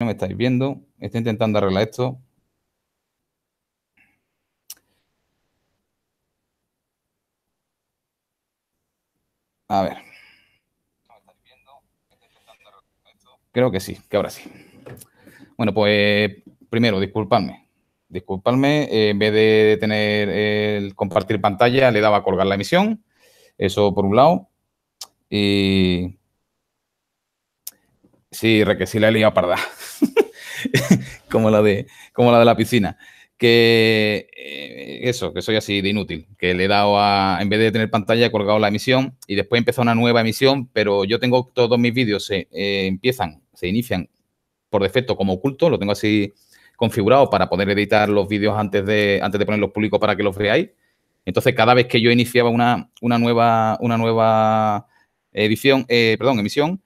no me estáis viendo. Estoy intentando arreglar esto. A ver. Creo que sí, que ahora sí. Bueno, pues primero, disculpadme. Disculpadme, en vez de tener el compartir pantalla, le daba a colgar la emisión. Eso por un lado. Y Sí, sí la he parda. como, la de, como la de la piscina. Que eh, eso, que soy así de inútil. Que le he dado a. En vez de tener pantalla, he colgado la emisión y después empezó una nueva emisión. Pero yo tengo todos mis vídeos, se eh, eh, empiezan, se inician por defecto como oculto. Lo tengo así configurado para poder editar los vídeos antes de, antes de ponerlos públicos para que los veáis. Entonces, cada vez que yo iniciaba una, una nueva, una nueva edición, perdón, emisión,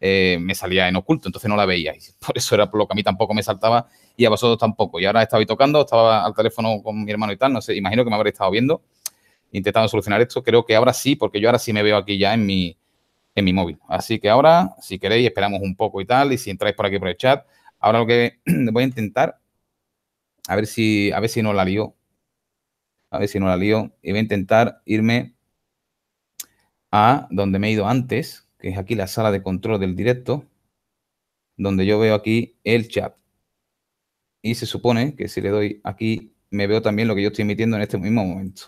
eh, me salía en oculto, entonces no la veíais. Por eso era por lo que a mí tampoco me saltaba y a vosotros tampoco. Y ahora estaba ahí tocando, estaba al teléfono con mi hermano y tal, no sé, imagino que me habréis estado viendo, intentando solucionar esto. Creo que ahora sí, porque yo ahora sí me veo aquí ya en mi, en mi móvil. Así que ahora, si queréis, esperamos un poco y tal, y si entráis por aquí por el chat, ahora lo que voy a intentar, a ver si, a ver si no la lío, a ver si no la lío, y voy a intentar irme a donde me he ido antes, es aquí la sala de control del directo, donde yo veo aquí el chat. Y se supone que si le doy aquí, me veo también lo que yo estoy emitiendo en este mismo momento.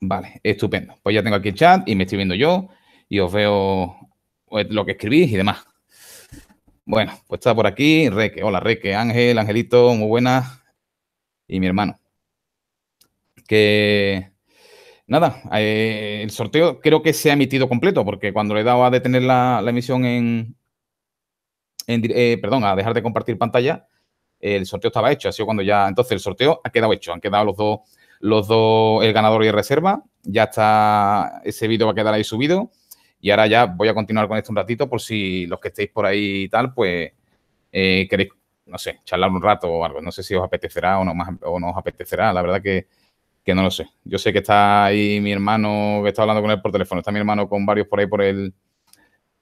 Vale, estupendo. Pues ya tengo aquí el chat y me estoy viendo yo y os veo pues, lo que escribís y demás. Bueno, pues está por aquí Reque. Hola Reque, Ángel, Angelito, muy buenas. Y mi hermano. Que nada, eh, el sorteo creo que se ha emitido completo, porque cuando le he dado a detener la, emisión en, eh, perdón, a dejar de compartir pantalla, el sorteo estaba hecho. Ha sido cuando ya. Entonces, el sorteo ha quedado hecho. Han quedado los dos, los dos, el ganador y el reserva. Ya está. Ese vídeo va a quedar ahí subido. Y ahora ya voy a continuar con esto un ratito por si los que estéis por ahí y tal, pues eh, queréis, no sé, charlar un rato o algo. No sé si os apetecerá o no, más, o no os apetecerá. La verdad que que no lo sé. Yo sé que está ahí mi hermano, que está hablando con él por teléfono, está mi hermano con varios por ahí por el,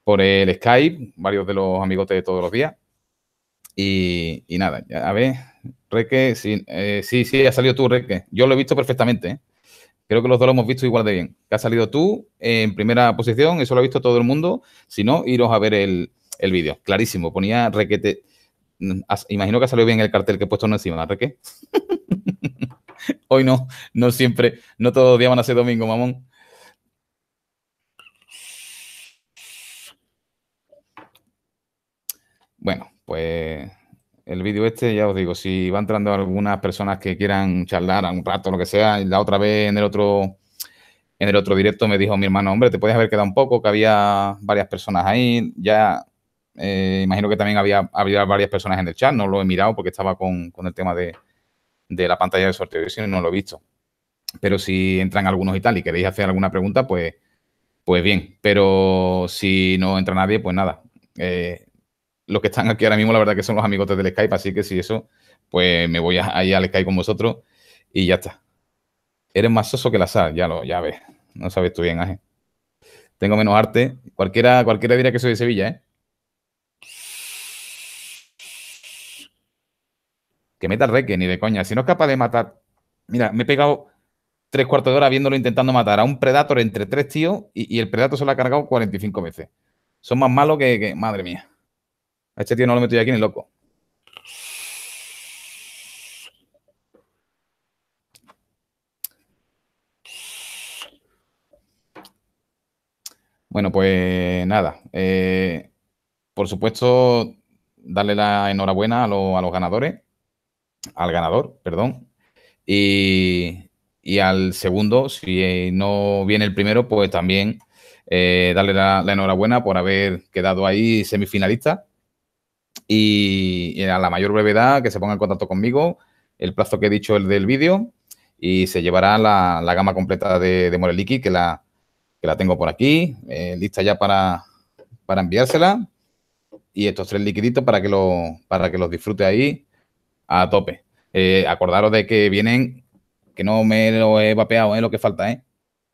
por el Skype, varios de los amigotes de todos los días. Y, nada, a ver, Reque, sí, eh, sí, sí, ha salido tú, Reque. Yo lo he visto perfectamente. ¿eh? Creo que los dos lo hemos visto igual de bien. Que ha salido tú en primera posición, eso lo ha visto todo el mundo. Si no, iros a ver el, vídeo. Clarísimo, ponía Requete. Mm, imagino que ha salido bien el cartel que he puesto no encima, Reque. hoy no, no siempre, no todos los días van a ser domingo, mamón. Bueno, pues el vídeo este, ya os digo, si va entrando algunas personas que quieran charlar un rato, lo que sea, la otra vez en el otro en el otro directo me dijo mi hermano, hombre, te puedes haber quedado un poco, que había varias personas ahí, ya eh, imagino que también había, varias personas en el chat, no lo he mirado porque estaba con, con el tema de, de la pantalla de sorteo. Yo y no lo he visto. Pero si entran algunos y tal y queréis hacer alguna pregunta, pues, pues bien. Pero si no entra nadie, pues nada. Eh, los que están aquí ahora mismo, la verdad que son los amigotes del Skype, así que si eso, pues me voy a, ir al Skype con vosotros y ya está. Eres más soso que la sal, ya lo, ya ves. No sabes tú bien, Aje. Tengo menos arte. Cualquiera, cualquiera diría que soy de Sevilla, ¿eh? que meta el reque, ni de coña. Si no es capaz de matar. Mira, me he pegado tres cuartos de hora viéndolo intentando matar a un Predator entre tres tíos y, el Predator se lo ha cargado 45 veces. Son más malos que, Madre mía. A este tío no lo meto yo aquí ni loco. Bueno, pues nada. Eh, por supuesto, darle la enhorabuena a los ganadores al ganador, perdón. Y, al segundo, si eh, no viene el primero, pues también eh, darle la, enhorabuena por haber quedado ahí semifinalista. Y, a la mayor brevedad que se ponga en contacto conmigo, el plazo que he dicho, el del vídeo, y se llevará la, gama completa de, Moreliki, que la, la tengo por aquí, eh, lista ya para, para enviársela. Y estos tres liquiditos para que, lo, para que los disfrute ahí a tope. Eh, acordaros de que vienen, que no me lo he vapeado, eh, lo que falta, eh,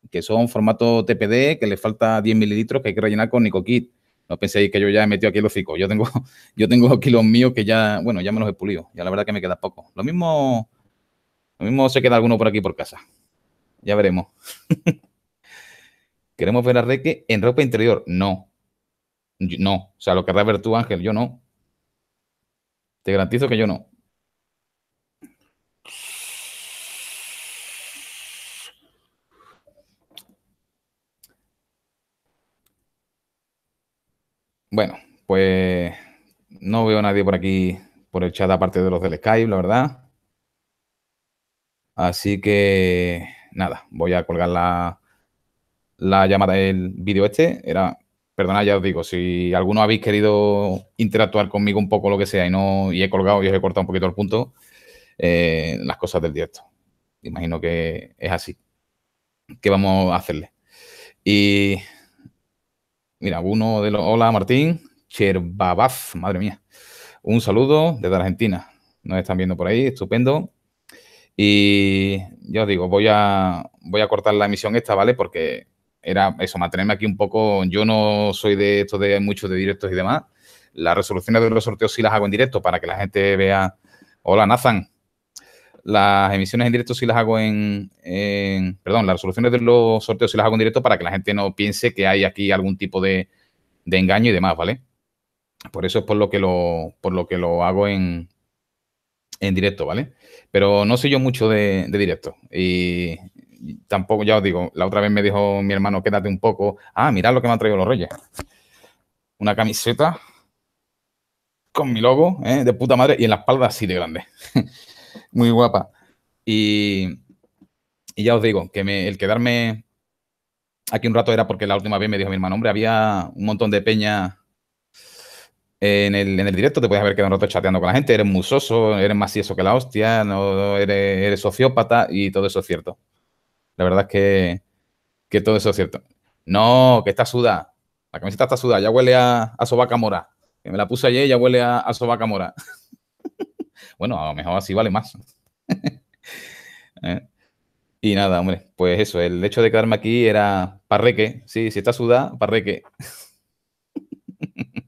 que son formato TPD, que le falta 10 mililitros que hay que rellenar con Kit No penséis que yo ya he metido aquí los fico Yo tengo, yo tengo los míos que ya, bueno, ya me los he pulido. Ya la verdad que me queda poco. Lo mismo, lo mismo se queda alguno por aquí por casa. Ya veremos. ¿Queremos ver a Reque en ropa interior? No. No. O sea, lo querrás ver tú, Ángel. Yo no. Te garantizo que yo no. Bueno, pues no veo a nadie por aquí, por el chat, aparte de los del Skype, la verdad. Así que, nada, voy a colgar la, llamada del vídeo este. Era, perdona, ya os digo, si alguno habéis querido interactuar conmigo un poco, lo que sea, y no y he colgado y os he cortado un poquito el punto, eh, las cosas del directo. Imagino que es así. ¿Qué vamos a hacerle? Y Mira, uno de los. Hola Martín, Cherbabaz, madre mía. Un saludo desde Argentina. Nos están viendo por ahí, estupendo. Y yo os digo, voy a, voy a cortar la emisión esta, ¿vale? Porque era eso, mantenerme aquí un poco. Yo no soy de esto de muchos de directos y demás. Las resoluciones de los sorteos sí las hago en directo para que la gente vea. Hola, Nazan las emisiones en directo sí las hago en, Perdón, las resoluciones de los sorteos sí las hago en directo para que la gente no piense que hay aquí algún tipo de, engaño y demás, ¿vale? Por eso es por lo que lo, por lo, que lo hago en, en directo, ¿vale? Pero no sé yo mucho de, directo. Y tampoco, ya os digo, la otra vez me dijo mi hermano, quédate un poco. Ah, mirad lo que me han traído los Reyes. Una camiseta con mi logo, ¿eh? de puta madre, y en la espalda así de grande. muy guapa. Y, ya os digo, que el quedarme aquí un rato era porque la última vez me dijo mi hermano, hombre, había un montón de peña en el, directo, te puedes haber quedado un rato chateando con la gente, eres musoso, eres más eso que la hostia, no, eres, eres, sociópata y todo eso es cierto. La verdad es que, todo eso es cierto. No, que está sudada, La camiseta está sudada, ya huele a, a mora. Que me la puse ayer y ya huele a, a sobaca mora. bueno, a lo mejor así vale más. ¿Eh? Y nada, hombre, pues eso, el hecho de quedarme aquí era parreque, sí, si está sudada, parreque.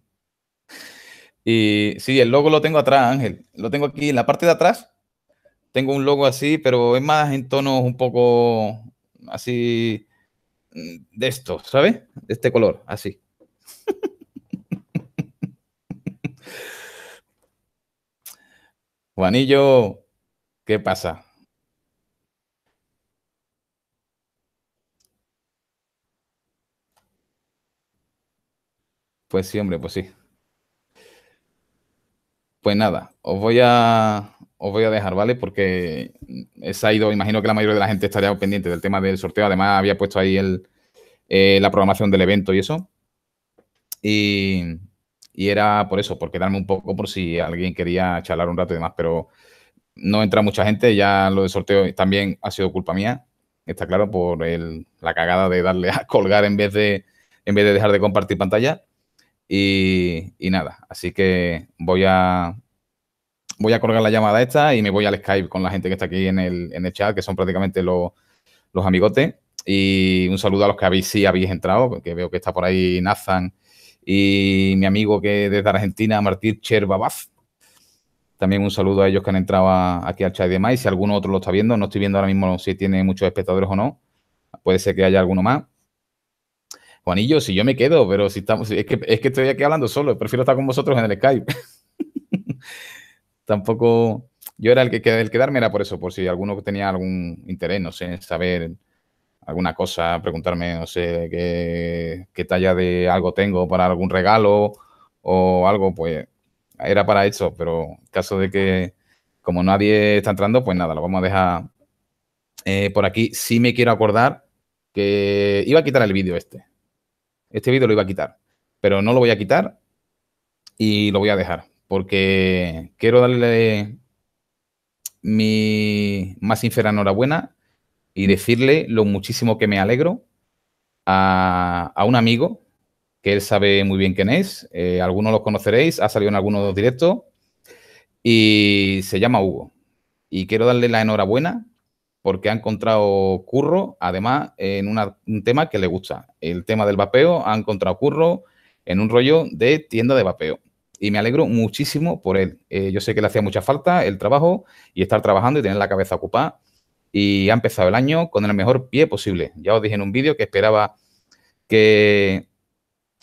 y sí, el logo lo tengo atrás, Ángel, lo tengo aquí en la parte de atrás, tengo un logo así, pero es más en tonos un poco así mm, de esto, ¿sabes? De este color, así. Juanillo, ¿qué pasa? Pues sí, hombre, pues sí. Pues nada, os voy a os voy a dejar, ¿vale? Porque se ha ido, imagino que la mayoría de la gente estaría pendiente del tema del sorteo. Además, había puesto ahí el, eh, la programación del evento y eso. Y, y era por eso, porque darme un poco por si alguien quería charlar un rato y demás, pero no entra mucha gente, ya lo de sorteo también ha sido culpa mía, está claro, por el, la cagada de darle a colgar en vez de, en vez de dejar de compartir pantalla. Y, nada, así que voy a, voy a colgar la llamada esta y me voy al Skype con la gente que está aquí en el, chat, que son prácticamente los, amigotes. Y un saludo a los que habéis, sí habéis entrado, porque veo que está por ahí Nathan y mi amigo que desde Argentina, Martín Cherbabaf. También un saludo a ellos que han entrado aquí al chat de demás. si alguno otro lo está viendo, no estoy viendo ahora mismo si tiene muchos espectadores o no. Puede ser que haya alguno más. Juanillo, si yo me quedo, pero si estamos, es que, es que estoy aquí hablando solo, prefiero estar con vosotros en el Skype. Tampoco, yo era el que el quedarme era por eso, por si alguno tenía algún interés, no sé, en saber alguna cosa, preguntarme, no sé, qué, talla de algo tengo para algún regalo o algo, pues era para eso, pero caso de que como nadie está entrando, pues nada, lo vamos a dejar eh, por aquí. si me quiero acordar que iba a quitar el vídeo este. Este vídeo lo iba a quitar, pero no lo voy a quitar y lo voy a dejar porque quiero darle mi más sincera enhorabuena y decirle lo muchísimo que me alegro a, a un amigo que él sabe muy bien quién es. Eh, algunos los conoceréis, ha salido en algunos directos y se llama Hugo. Y quiero darle la enhorabuena porque ha encontrado curro, además, en un tema que le gusta. El tema del vapeo, ha encontrado curro en un rollo de tienda de vapeo. Y me alegro muchísimo por él. Eh, yo sé que le hacía mucha falta el trabajo y estar trabajando y tener la cabeza ocupada y ha empezado el año con el mejor pie posible. Ya os dije en un vídeo que esperaba que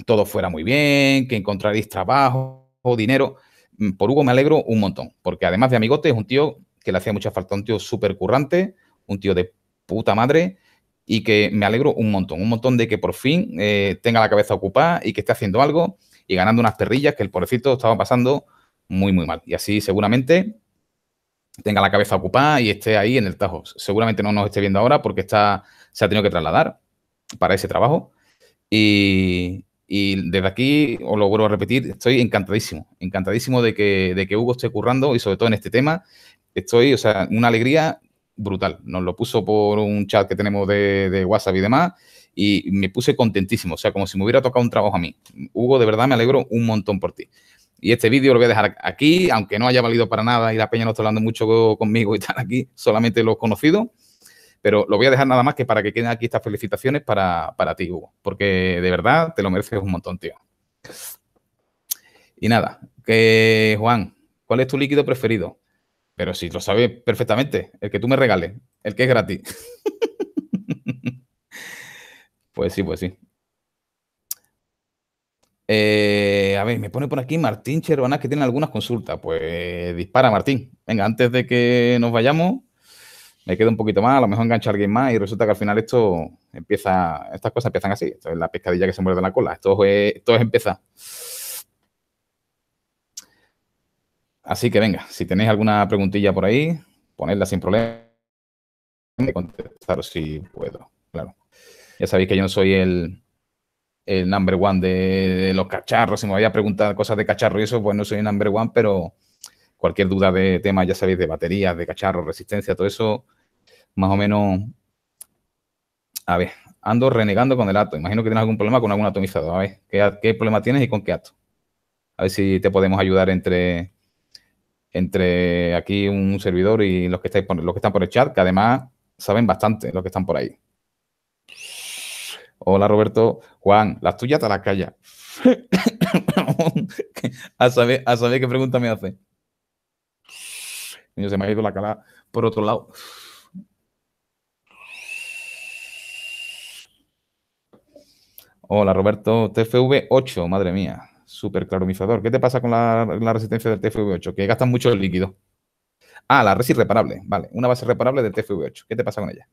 todo fuera muy bien, que encontraréis trabajo, o dinero. Mm, por Hugo me alegro un montón, porque además de amigote es un tío que le hacía mucha falta, un tío súper currante, un tío de puta madre y que me alegro un montón, un montón de que por fin eh, tenga la cabeza ocupada y que esté haciendo algo y ganando unas perrillas que el pobrecito estaba pasando muy, muy mal. Y así seguramente tenga la cabeza ocupada y esté ahí en el tajo. Seguramente no nos esté viendo ahora porque está, se ha tenido que trasladar para ese trabajo. Y, desde aquí, os lo vuelvo a repetir, estoy encantadísimo, encantadísimo de que, de que Hugo esté currando y sobre todo en este tema. Estoy, o sea, una alegría brutal. Nos lo puso por un chat que tenemos de, de WhatsApp y demás y me puse contentísimo, o sea, como si me hubiera tocado un trabajo a mí. Hugo, de verdad me alegro un montón por ti. Y este vídeo lo voy a dejar aquí, aunque no haya valido para nada y la peña no está hablando mucho conmigo y están aquí, solamente los conocidos. Pero lo voy a dejar nada más que para que queden aquí estas felicitaciones para, para ti, Hugo, porque de verdad te lo mereces un montón, tío. Y nada, que Juan, ¿cuál es tu líquido preferido? Pero si lo sabes perfectamente, el que tú me regales, el que es gratis. pues sí, pues sí. Eh, a ver, me pone por aquí Martín Cherbaná que tiene algunas consultas. Pues dispara, Martín. Venga, antes de que nos vayamos, me queda un poquito más, a lo mejor engancha a alguien más y resulta que al final esto empieza, estas cosas empiezan así. Esto es la pescadilla que se muerde la cola. Esto es, esto empezar. Así que venga, si tenéis alguna preguntilla por ahí, ponedla sin problema. Y contestaros si puedo, claro. Ya sabéis que yo no soy el, el number one de, los cacharros, si me había a cosas de cacharro y eso, pues no soy el number one, pero cualquier duda de tema, ya sabéis, de baterías, de cacharros, resistencia, todo eso, más o menos, a ver, ando renegando con el ato. Imagino que tienes algún problema con algún atomizador. A ver, ¿qué, qué problema tienes y con qué ato? A ver si te podemos ayudar entre, entre aquí un servidor y los que, estáis por, los que están por el chat, que además saben bastante los que están por ahí. Hola Roberto. Juan, las tuyas te la calla. a, saber, qué pregunta me hace. se me ha ido la cara por otro lado. Hola Roberto, TFV8, madre mía, súper claromizador. ¿Qué te pasa con la, resistencia del TFV8? Que gastan mucho el líquido. Ah, la resi reparable, vale, una base reparable del TFV8. ¿Qué te pasa con ella?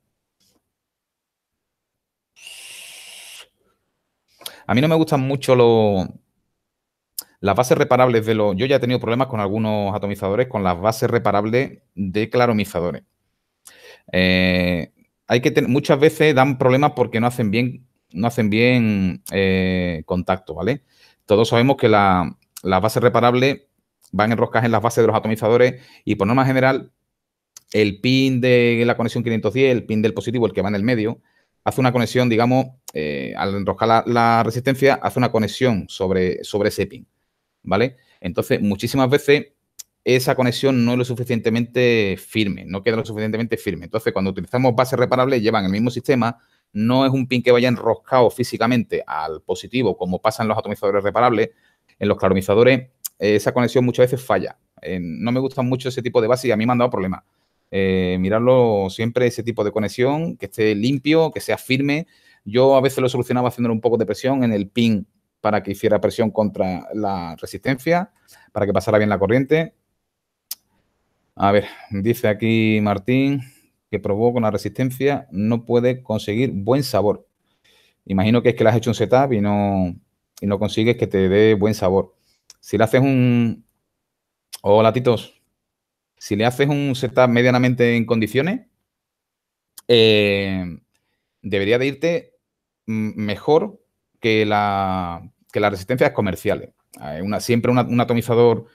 A mí no me gustan mucho los, las bases reparables de los... Yo ya he tenido problemas con algunos atomizadores con las bases reparables de claromizadores. Eh, hay que muchas veces dan problemas porque no hacen bien, no hacen bien eh, contacto, ¿vale? Todos sabemos que las bases reparables van enroscadas en las bases de los atomizadores y por norma general el pin de la conexión 510, el pin del positivo, el que va en el medio, hace una conexión, digamos, eh, al enroscar la, resistencia, hace una conexión sobre, sobre ese pin, ¿vale? Entonces, muchísimas veces esa conexión no es lo suficientemente firme, no queda lo suficientemente firme. Entonces, cuando utilizamos bases reparables, llevan el mismo sistema, no es un pin que vaya enroscado físicamente al positivo, como pasan los atomizadores reparables. En los claromizadores, esa conexión muchas veces falla. Eh, no me gustan mucho ese tipo de bases y a mí me han dado problemas. Eh, mirarlo siempre ese tipo de conexión, que esté limpio, que sea firme. Yo a veces lo solucionaba haciéndole un poco de presión en el pin para que hiciera presión contra la resistencia, para que pasara bien la corriente. A ver, dice aquí Martín que probó con la resistencia, no puede conseguir buen sabor. Imagino que es que le has hecho un setup y no, y no consigues que te dé buen sabor. Si le haces un... Hola, Titos si le haces un setup medianamente en condiciones, em, debería de irte mejor que, la, las resistencias comerciales. siempre un atomizador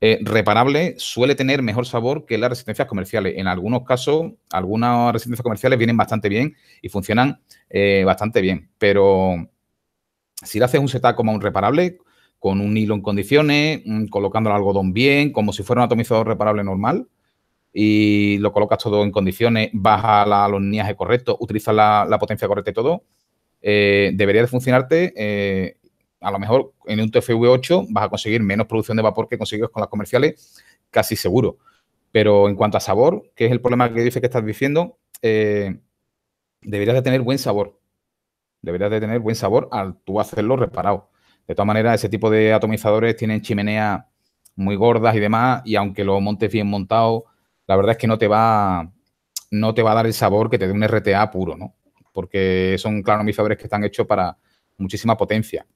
eh, reparable suele tener mejor sabor que las resistencias comerciales. En algunos casos, algunas resistencias comerciales vienen bastante bien y funcionan eh, bastante bien, pero si le haces un setup como un reparable, con un hilo en condiciones, mm, colocando el algodón bien, como si fuera un atomizador reparable normal. Y lo colocas todo en condiciones, baja la, los niajes correctos, utilizas la, potencia correcta y todo. Eh, debería de funcionarte. Eh, a lo mejor en un TFV8 vas a conseguir menos producción de vapor que consigues con las comerciales, casi seguro. Pero en cuanto a sabor, que es el problema que dice que estás diciendo, eh, deberías de tener buen sabor. Deberías de tener buen sabor al tú hacerlo reparado. De todas maneras, ese tipo de atomizadores tienen chimeneas muy gordas y demás, y aunque lo montes bien montado, la verdad es que no te va, no te va a dar el sabor que te dé un RTA puro, ¿no? Porque son claromizadores que están hechos para muchísima potencia,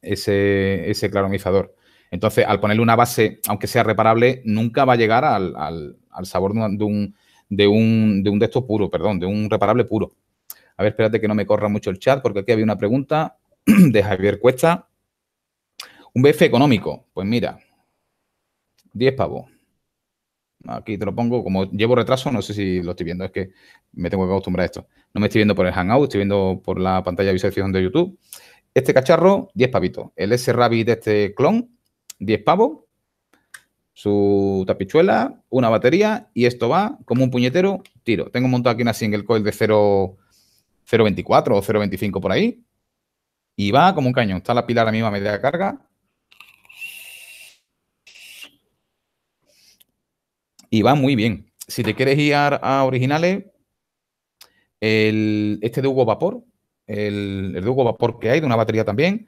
ese, ese claromizador. Entonces, al ponerle una base, aunque sea reparable, nunca va a llegar al, sabor de un, de un, de de puro, perdón, de un reparable puro. A ver, espérate que no me corra mucho el chat, porque aquí había una pregunta. de Javier Cuesta. Un BF económico, pues mira, 10 pavos. Aquí te lo pongo, como llevo retraso, no sé si lo estoy viendo, es que me tengo que acostumbrar a esto. No me estoy viendo por el Hangout, estoy viendo por la pantalla de visualización de YouTube. Este cacharro, 10 pavitos. El S-Rabbit, este clon, 10 pavos. Su tapichuela, una batería y esto va como un puñetero tiro. Tengo montado aquí una single coil de 0.24 o 0.25 por ahí. Y va como un cañón. Está la pila ahora mismo a media carga. Y va muy bien. Si te quieres guiar a, originales, el, este de Hugo Vapor, el, de Hugo Vapor que hay, de una batería también,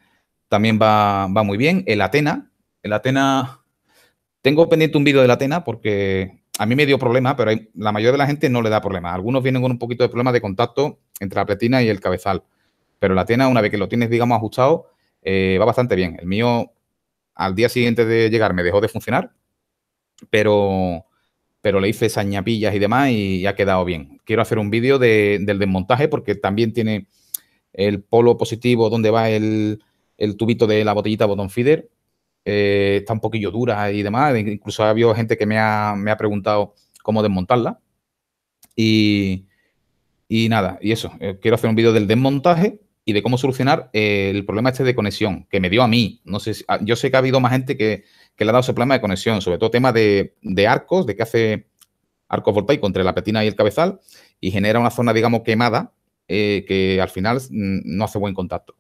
también va, muy bien. El Atena, el Atena, tengo pendiente un vídeo del Atena porque a mí me dio problema, pero la mayoría de la gente no le da problema. Algunos vienen con un poquito de problema de contacto entre la platina y el cabezal. Pero la Atena, una vez que lo tienes, digamos, ajustado, eh, va bastante bien. El mío, al día siguiente de llegar, me dejó de funcionar, pero, pero le hice esas y demás y, ha quedado bien. Quiero hacer un vídeo del desmontaje porque también tiene el polo positivo donde va el, tubito de la botellita botón feeder. Eh, está un poquillo dura y demás. E incluso ha habido gente que me ha, preguntado cómo desmontarla. Y, nada, y eso. Eh, quiero hacer un vídeo del desmontaje y de cómo solucionar eh, el problema este de conexión que me dio a mí. No sé ah, yo sé que ha habido más gente que, le ha dado ese problema de conexión, sobre todo tema de, arcos, de que hace arcos voltaicos entre la petina y el cabezal y genera una zona, digamos, quemada eh, que al final mm, no hace buen contacto.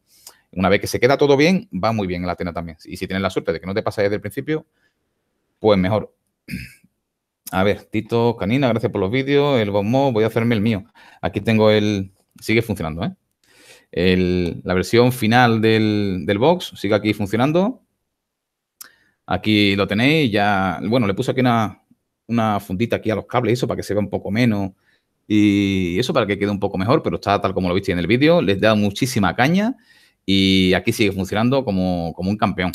Una vez que se queda todo bien, va muy bien la antena también. Y si tienes la suerte de que no te pasa desde el principio, pues mejor. A ver, Tito Canina, gracias por los vídeos. El Bombo, voy a hacerme el mío. Aquí tengo el. Sigue funcionando, ¿eh? la versión final del, box sigue aquí funcionando. Aquí lo tenéis, ya, bueno, le puse aquí una, fundita aquí a los cables, eso para que se vea un poco menos y eso para que quede un poco mejor, pero está tal como lo viste en el vídeo, les da muchísima caña y aquí sigue funcionando como, un campeón.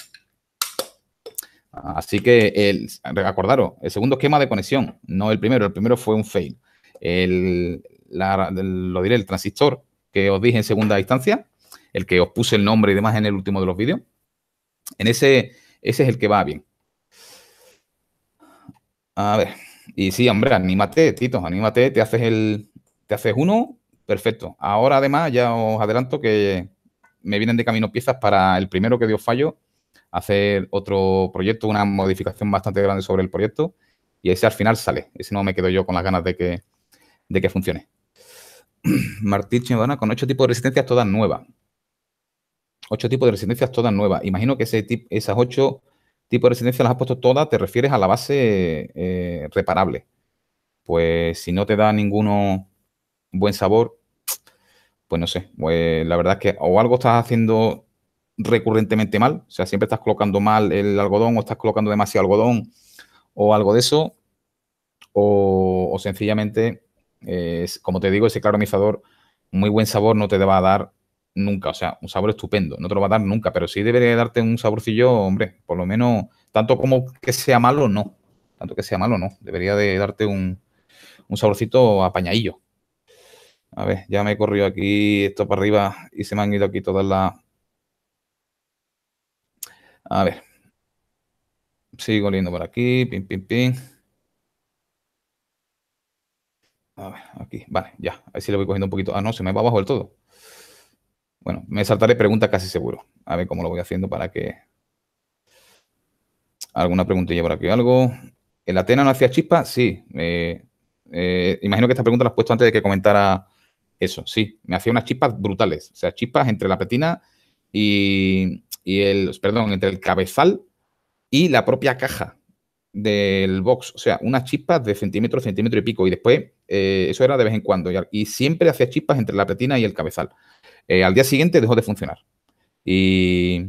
Así que, el, acordaros, el segundo esquema de conexión, no el primero, el primero fue un fail. lo diré, el transistor que os dije en segunda instancia, el que os puse el nombre y demás en el último de los vídeos. En ese, ese es el que va bien. A ver, y sí, hombre, anímate, Tito, anímate, te haces el, te haces uno, perfecto. Ahora además ya os adelanto que me vienen de camino piezas para el primero que dio fallo, hacer otro proyecto, una modificación bastante grande sobre el proyecto y ese al final sale. Ese no me quedo yo con las ganas de que, de que funcione. Martín Chimbana con ocho tipos de resistencias todas nuevas. Ocho tipos de resistencias todas nuevas. Imagino que ese tip, esas ocho tipos de residencias las has puesto todas, te refieres a la base eh, reparable. Pues si no te da ninguno buen sabor, pues no sé. Pues, la verdad es que o algo estás haciendo recurrentemente mal, o sea, siempre estás colocando mal el algodón o estás colocando demasiado algodón o algo de eso, o, o sencillamente como te digo, ese claromizador, muy buen sabor, no te va a dar nunca. O sea, un sabor estupendo, no te lo va a dar nunca, pero sí debería darte un saborcillo, hombre, por lo menos, tanto como que sea malo, no. Tanto que sea malo, no. Debería de darte un, un saborcito apañadillo. A ver, ya me he corrido aquí esto para arriba y se me han ido aquí todas las... A ver. Sigo leyendo por aquí. Pin, pin, pin. A ver, aquí, vale, ya. A ver si le voy cogiendo un poquito. Ah, no, se me va abajo del todo. Bueno, me saltaré preguntas casi seguro. A ver cómo lo voy haciendo para que... ¿Alguna preguntilla por aquí? ¿Algo? ¿El Atena no hacía chispas? Sí. Eh, eh, imagino que esta pregunta la has puesto antes de que comentara eso. Sí, me hacía unas chispas brutales. O sea, chispas entre la petina y, y el... Perdón, entre el cabezal y la propia caja del box. O sea, unas chispas de centímetro, centímetro y pico. Y después eh, eso era de vez en cuando, y, siempre hacía chispas entre la platina y el cabezal. Eh, al día siguiente dejó de funcionar. Y,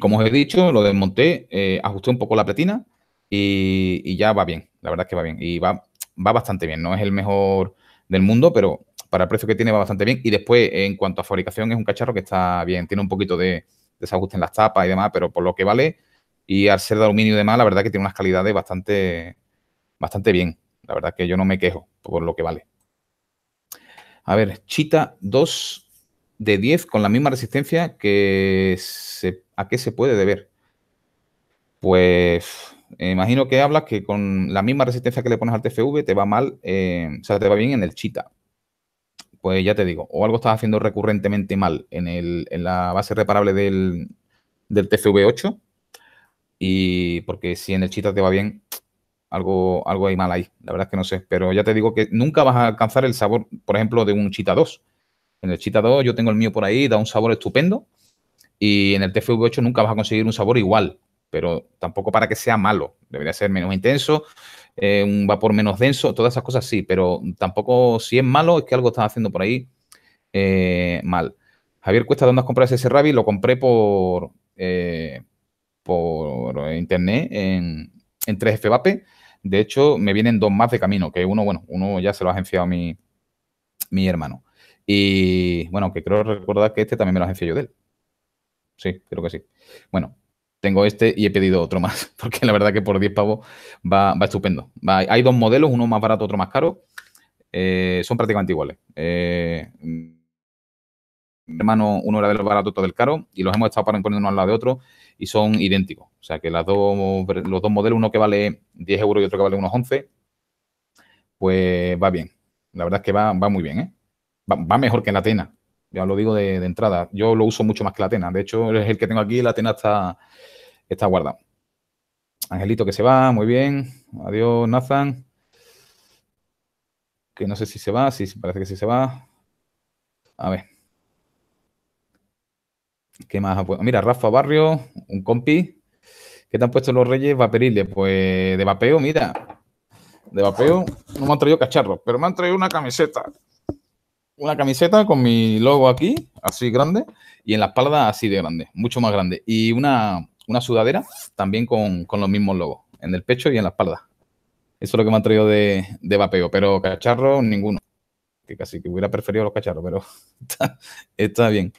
como os he dicho, lo desmonté, eh, ajusté un poco la platina y, ya va bien, la verdad es que va bien. Y va, va bastante bien, no es el mejor del mundo, pero para el precio que tiene va bastante bien. Y después, en cuanto a fabricación, es un cacharro que está bien, tiene un poquito de desajuste en las tapas y demás, pero por lo que vale, y al ser de aluminio y demás, la verdad que tiene unas calidades bastante, bastante bien. La verdad que yo no me quejo por lo que vale. A ver, Chita 2 de 10 con la misma resistencia que a qué se puede deber. Pues eh, imagino que hablas que con la misma resistencia que le pones al TFV te va mal, eh, o sea, te va bien en el Chita. Pues ya te digo, o algo estás haciendo recurrentemente mal en, la base reparable del, del TFV8, y porque si en el Chita te va bien, algo, algo hay mal ahí. La verdad es que no sé. Pero ya te digo que nunca vas a alcanzar el sabor, por ejemplo, de un Chita 2. En el Chita 2 yo tengo el mío por ahí, da un sabor estupendo. Y en el TFV8 nunca vas a conseguir un sabor igual, pero tampoco para que sea malo. Debería ser menos intenso, eh, un vapor menos denso, todas esas cosas sí, pero tampoco si es malo es que algo estás haciendo por ahí eh, mal. Javier Cuesta, ¿dónde has comprado ese Rabbit? Lo compré por, eh, por internet en, en 3 VAPE. De hecho, me vienen dos más de camino, que uno, bueno, uno ya se lo ha enfiado a mi, mi hermano. Y bueno, que creo recordar que este también me lo has enviado yo de él. Sí, creo que sí. Bueno, tengo este y he pedido otro más, porque la verdad que por 10 pavos va, va estupendo. hay dos modelos, uno más barato, otro más caro. Eh, son prácticamente iguales. Eh, mi hermano, uno era del barato, otro del caro, y los hemos estado poniendo uno al lado de otro y son idénticos. O sea que las dos, los dos modelos, uno que vale 10 euros y otro que vale unos 11, pues va bien. La verdad es que va, va muy bien, ¿eh? va, mejor que la Atena. Ya lo digo de, entrada. Yo lo uso mucho más que la Atena. De hecho, es el que tengo aquí, la Atena está, está guardado. Angelito que se va, muy bien. Adiós, Nathan. Que no sé si se va, si parece que sí se va. A ver. ¿Qué más? Pues, mira, Rafa Barrio, un compi. ¿Qué te han puesto los reyes vaperiles? Pues de vapeo, mira. De vapeo no me han traído cacharros, pero me han traído una camiseta. Una camiseta con mi logo aquí, así grande, y en la espalda así de grande, mucho más grande. Y una, sudadera también con, los mismos logos, en el pecho y en la espalda. Eso es lo que me han traído de, de vapeo, pero cacharros ninguno. Que casi que hubiera preferido los cacharros, pero está bien.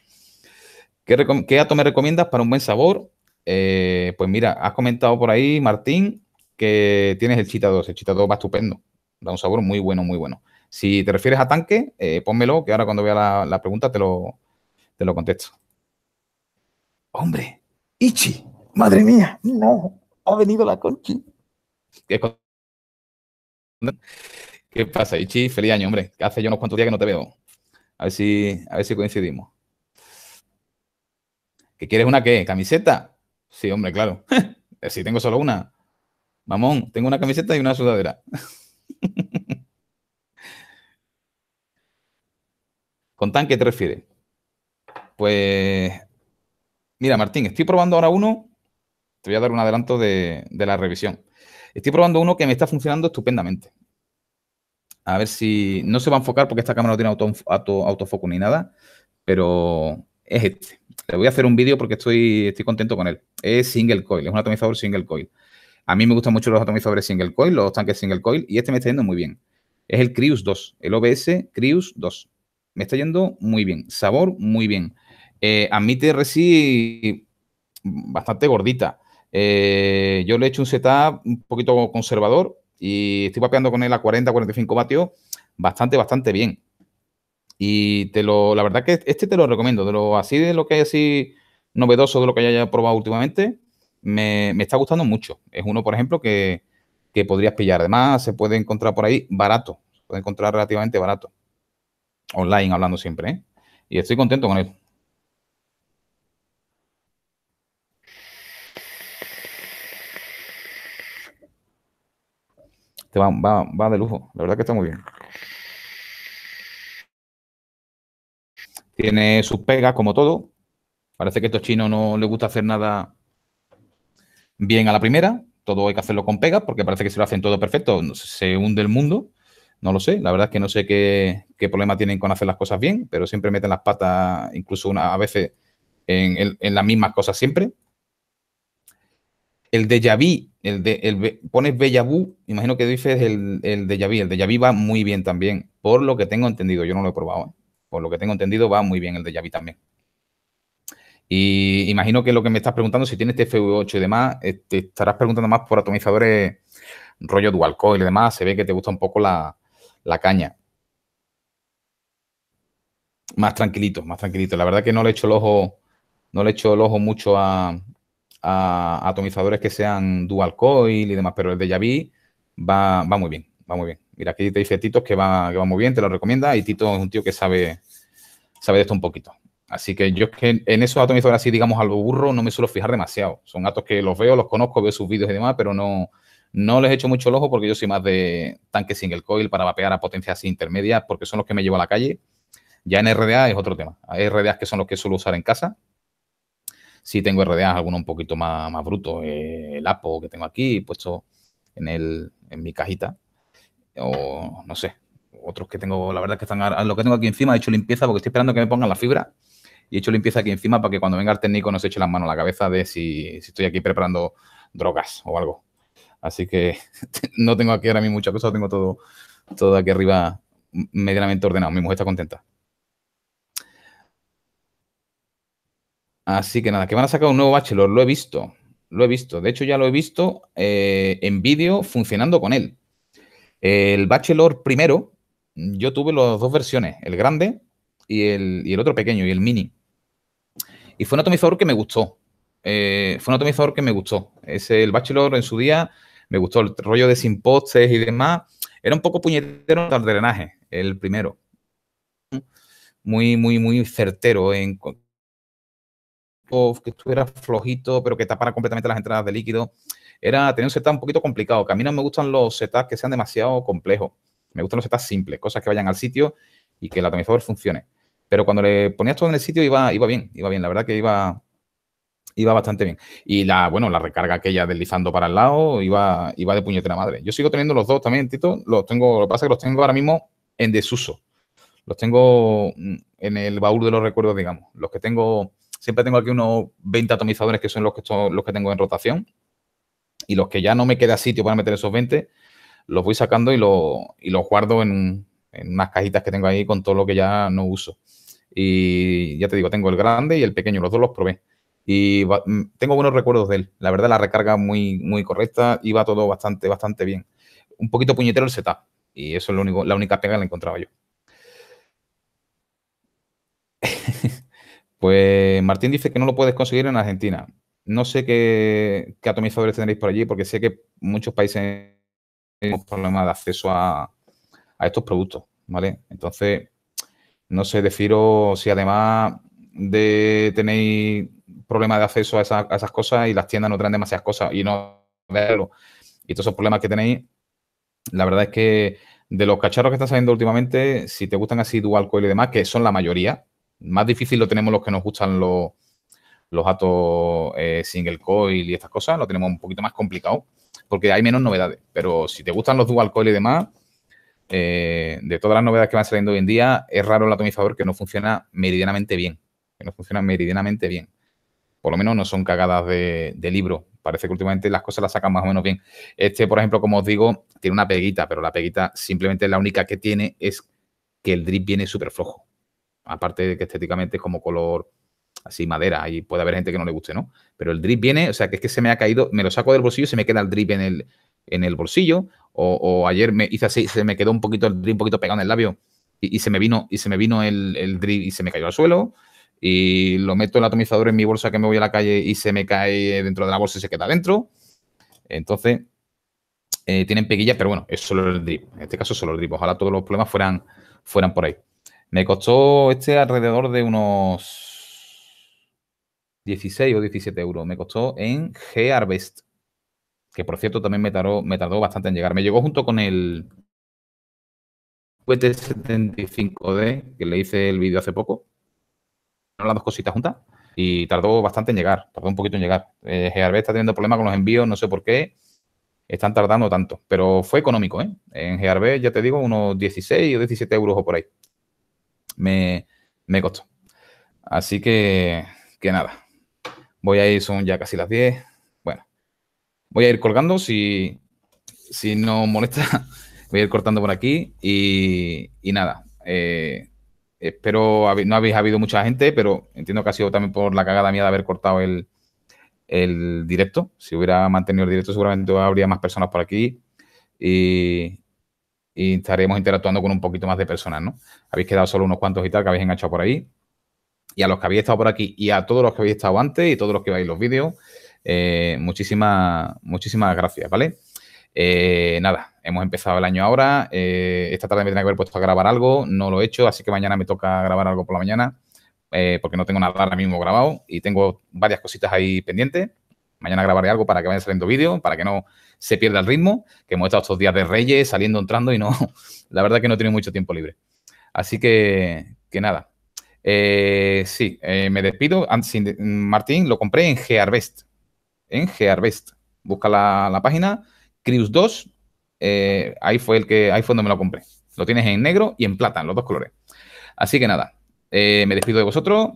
¿Qué, ¿Qué, me recomiendas para un buen sabor? Eh, pues mira, has comentado por ahí, Martín, que tienes el Chita 2. El Chita 2 va estupendo. Da un sabor muy bueno, muy bueno. Si te refieres a tanque, eh, pónmelo, que ahora cuando vea la, pregunta te lo, te lo contesto. Hombre, Ichi, madre mía, no, ha venido la Conchi. ¿Qué pasa, Ichi? Feliz año, hombre. Hace ya unos cuantos días que no te veo. A a ver si coincidimos. ¿Que quieres una qué? ¿Camiseta? Sí, hombre, claro. si eh, tengo solo una. Mamón, tengo una camiseta y una sudadera. ¿Con qué te refieres? Pues, mira, Martín, estoy probando ahora uno. Te voy a dar un adelanto de, la revisión. Estoy probando uno que me está funcionando estupendamente. A ver si no se va a enfocar porque esta cámara no tiene auto, auto, ni nada, pero es este le voy a hacer un vídeo porque estoy, estoy contento con él. Es single coil, es un atomizador single coil. A mí me gustan mucho los atomizadores single coil, los tanques single coil, y este me está yendo muy bien. Es el Crius 2, el OBS Crius 2. Me está yendo muy bien. Sabor, muy bien. Eh, admite TRC bastante gordita. Eh, yo le he hecho un setup un poquito conservador y estoy vapeando con él a 40, 45 vatios bastante, bastante bien. Y te la verdad que este te lo recomiendo, de lo así de lo que hay así novedoso de lo que haya probado últimamente, me, está gustando mucho. Es uno, por ejemplo, que, podrías pillar. Además, se puede encontrar por ahí barato, se puede encontrar relativamente barato. Online hablando siempre, ¿eh? Y estoy contento con él. Este va, va, va, de lujo. La verdad que está muy bien. Tiene sus pegas, como todo. Parece que a estos chinos no les gusta hacer nada bien a la primera. Todo hay que hacerlo con pegas, porque parece que se lo hacen todo perfecto. Se hunde el mundo. No lo sé. La verdad es que no sé qué, problema tienen con hacer las cosas bien, pero siempre meten las patas, incluso a veces, en, las mismas cosas siempre. El de vu, el de, el, pones déjà imagino que dices el, de déjà El de va muy bien también, por lo que tengo entendido. Yo no lo he probado. ¿eh? por lo que tengo entendido, va muy bien el de Javi también. Y imagino que lo que me estás preguntando, si tienes este TFV8 y demás, eh, te estarás preguntando más por atomizadores rollo dual coil y demás. Se ve que te gusta un poco la, la caña. Más tranquilito, más tranquilito. La verdad que no le he el ojo, no le echo el ojo mucho a, atomizadores que sean dual coil y demás, pero el de Yavi va, va muy bien, va muy bien. Mira, aquí te dice Tito que va, muy bien, te lo recomienda. Y Tito es un tío que sabe, sabe de esto un poquito. Así que yo es que en esos atomizadores así, digamos, algo burro, no me suelo fijar demasiado. Son datos que los veo, los conozco, veo sus vídeos y demás, pero no, no les echo mucho el ojo porque yo soy más de tanque single coil para vapear a potencias intermedias porque son los que me llevo a la calle. Ya en RDA es otro tema. Hay RDAs que son los que suelo usar en casa. Si sí tengo RDAs, algunos un poquito más, más brutos. Eh, el APO que tengo aquí, puesto en, en mi cajita o no sé, otros que tengo, la verdad que están, lo que tengo aquí encima, he hecho limpieza porque estoy esperando que me pongan la fibra y he hecho limpieza aquí encima para que cuando venga el técnico no se eche las manos a la cabeza de si, estoy aquí preparando drogas o algo. Así que no tengo aquí ahora mismo muchas cosas, tengo todo, todo aquí arriba medianamente ordenado. Mi mujer está contenta. Así que nada, que van a sacar un nuevo Bachelor, lo he visto, lo he visto. De hecho, ya lo he visto eh, en vídeo funcionando con él. El Bachelor primero, yo tuve las dos versiones, el grande y el, otro pequeño, y el mini. Y fue un atomizador que me gustó. Eh, fue un atomizador que me gustó. Ese, el Bachelor en su día me gustó el rollo de sin postes y demás. Era un poco puñetero el drenaje, el primero. Muy, muy, muy certero en que estuviera flojito, pero que tapara completamente las entradas de líquido era tener un setup un poquito complicado, que a mí no me gustan los setups que sean demasiado complejos. Me gustan los setups simples, cosas que vayan al sitio y que el atomizador funcione. Pero cuando le ponías todo en el sitio iba, iba bien, iba bien. La verdad que iba, iba bastante bien. Y la, bueno, la recarga aquella deslizando para el lado iba, iba de puñetera madre. Yo sigo teniendo los dos también, Tito. Los tengo, lo que pasa es que los tengo ahora mismo en desuso. Los tengo mm, en el baúl de los recuerdos, digamos. Los que tengo, siempre tengo aquí unos 20 atomizadores que son los que, son los que tengo en rotación y los que ya no me queda sitio para meter esos 20, los voy sacando y, lo, los guardo en, unas cajitas que tengo ahí con todo lo que ya no uso. Y ya te digo, tengo el grande y el pequeño, los dos los probé. Y mm, tengo buenos recuerdos de él. La verdad, la recarga muy, muy correcta y va todo bastante, bastante bien. Un poquito puñetero el setup. Y eso es lo único, la única pega que encontraba yo. pues Martín dice que no lo puedes conseguir en Argentina. No sé qué, atomizadores tendréis por allí, porque sé que muchos países tienen problemas de acceso a, estos productos, ¿vale? Entonces, no sé deciros si además de tenéis problemas de acceso a, esas cosas y las tiendas no traen demasiadas cosas y no verlo. Y todos esos problemas que tenéis, la verdad es que de los cacharros que están saliendo últimamente, si te gustan así dual coil y demás, que son la mayoría, más difícil lo tenemos los que nos gustan los los datos eh, single coil y estas cosas, lo tenemos un poquito más complicado porque hay menos novedades. Pero si te gustan los dual coil y demás, eh, de todas las novedades que van saliendo hoy en día, es raro el atomizador que no funciona meridianamente bien. Que no funciona meridianamente bien. Por lo menos no son cagadas de, de libro. Parece que últimamente las cosas las sacan más o menos bien. Este, por ejemplo, como os digo, tiene una peguita, pero la peguita simplemente la única que tiene es que el drip viene súper flojo. Aparte de que estéticamente es como color así madera, ahí puede haber gente que no le guste, ¿no? Pero el drip viene, o sea, que es que se me ha caído, me lo saco del bolsillo, se me queda el drip en el, en el bolsillo, o, ayer me hice así, se me quedó un poquito el drip, un poquito pegado en el labio, y, se me vino, y se me vino el, el, drip y se me cayó al suelo, y lo meto el atomizador en mi bolsa que me voy a la calle y se me cae dentro de la bolsa y se queda dentro. Entonces, eh, tienen peguillas, pero bueno, es solo el drip. En este caso, solo el drip. Ojalá todos los problemas fueran, fueran por ahí. Me costó este alrededor de unos 16 o 17 euros. Me costó en g que por cierto también me tardó, me tardó bastante en llegar. Me llegó junto con el y 75 d que le hice el vídeo hace poco. Las dos cositas juntas. Y tardó bastante en llegar, tardó un poquito en llegar. Eh, está teniendo problemas con los envíos, no sé por qué. Están tardando tanto, pero fue económico, ¿eh? En Gearbest, ya te digo, unos 16 o 17 euros o por ahí. Me, me costó. Así que, que nada, Voy a ir, son ya casi las 10. Bueno, voy a ir colgando si, si no molesta. voy a ir cortando por aquí y, nada. Eh, espero, no habéis habido mucha gente, pero entiendo que ha sido también por la cagada mía de haber cortado el, directo. Si hubiera mantenido el directo, seguramente habría más personas por aquí y, y, estaríamos interactuando con un poquito más de personas, ¿no? Habéis quedado solo unos cuantos y tal que habéis enganchado por ahí y a los que habéis estado por aquí y a todos los que habéis estado antes y todos los que veis los vídeos, eh, muchísimas, muchísimas gracias, ¿vale? Eh, nada, hemos empezado el año ahora. Eh, esta tarde me tenía que haber puesto a grabar algo, no lo he hecho, así que mañana me toca grabar algo por la mañana, porque no tengo nada ahora mismo grabado y tengo varias cositas ahí pendientes. Mañana grabaré algo para que vaya saliendo vídeo para que no se pierda el ritmo, que hemos estado estos días de reyes saliendo, entrando y no, la verdad que no tiene mucho tiempo libre. Así que, que nada, eh, sí, eh, me despido. Martín, lo compré en Gearbest. En Gearbest. Busca la, la página. Crius 2. Eh, ahí fue el que ahí fue donde me lo compré. Lo tienes en negro y en plata, en los dos colores. Así que nada, eh, me despido de vosotros.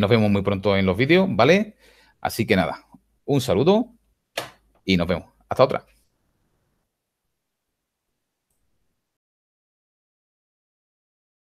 nos vemos muy pronto en los vídeos, ¿vale? Así que nada, un saludo y nos vemos. Hasta otra.